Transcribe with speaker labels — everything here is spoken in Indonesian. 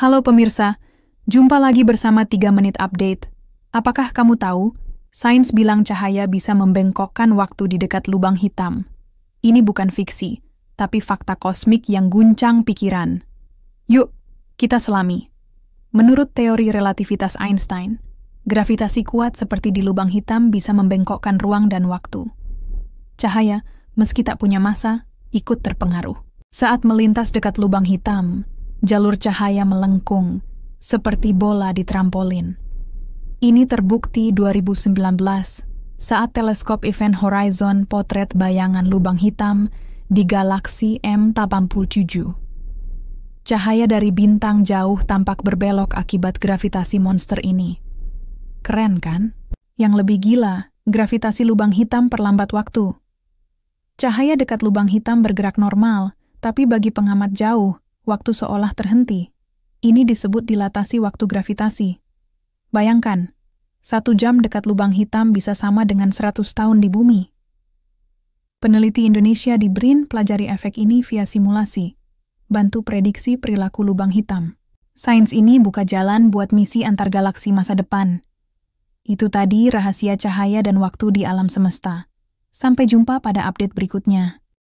Speaker 1: Halo pemirsa, jumpa lagi bersama 3 Menit Update. Apakah kamu tahu, sains bilang cahaya bisa membengkokkan waktu di dekat lubang hitam? Ini bukan fiksi, tapi fakta kosmik yang guncang pikiran. Yuk, kita selami. Menurut teori relativitas Einstein, gravitasi kuat seperti di lubang hitam bisa membengkokkan ruang dan waktu. Cahaya, meski tak punya masa, ikut terpengaruh. Saat melintas dekat lubang hitam, jalur cahaya melengkung, seperti bola di trampolin. Ini terbukti 2019 saat teleskop Event Horizon potret bayangan lubang hitam di galaksi M87. Cahaya dari bintang jauh tampak berbelok akibat gravitasi monster ini. Keren kan? Yang lebih gila, gravitasi lubang hitam perlambat waktu. Cahaya dekat lubang hitam bergerak normal, tapi bagi pengamat jauh, waktu seolah terhenti. Ini disebut dilatasi waktu gravitasi. Bayangkan, satu jam dekat lubang hitam bisa sama dengan 100 tahun di bumi. Peneliti Indonesia di BRIN pelajari efek ini via simulasi, bantu prediksi perilaku lubang hitam. Sains ini buka jalan buat misi antar galaksi masa depan. Itu tadi rahasia cahaya dan waktu di alam semesta. Sampai jumpa pada update berikutnya.